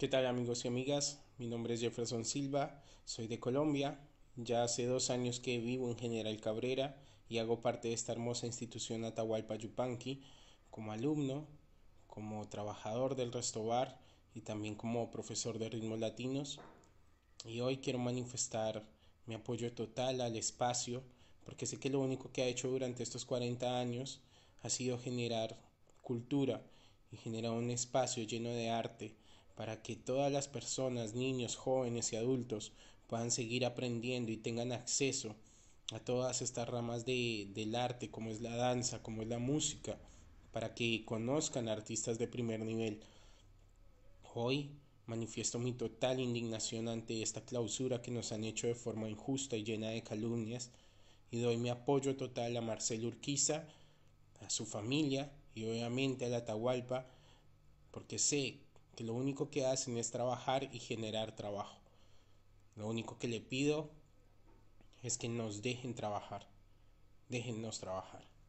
¿Qué tal amigos y amigas? Mi nombre es Jefferson Silva, soy de Colombia, ya hace dos años que vivo en General Cabrera y hago parte de esta hermosa institución Atahualpa Yupanqui como alumno, como trabajador del Restobar y también como profesor de ritmos latinos. Y hoy quiero manifestar mi apoyo total al espacio porque sé que lo único que ha hecho durante estos 40 años ha sido generar cultura y generar un espacio lleno de arte para que todas las personas, niños, jóvenes y adultos puedan seguir aprendiendo y tengan acceso a todas estas ramas del arte, como es la danza, como es la música, para que conozcan artistas de primer nivel. Hoy manifiesto mi total indignación ante esta clausura que nos han hecho de forma injusta y llena de calumnias y doy mi apoyo total a Marcelo Urquiza, a su familia y obviamente a la Atahualpa, porque sé lo único que hacen es trabajar y generar trabajo. Lo único que le pido es que nos dejen trabajar. Déjennos trabajar.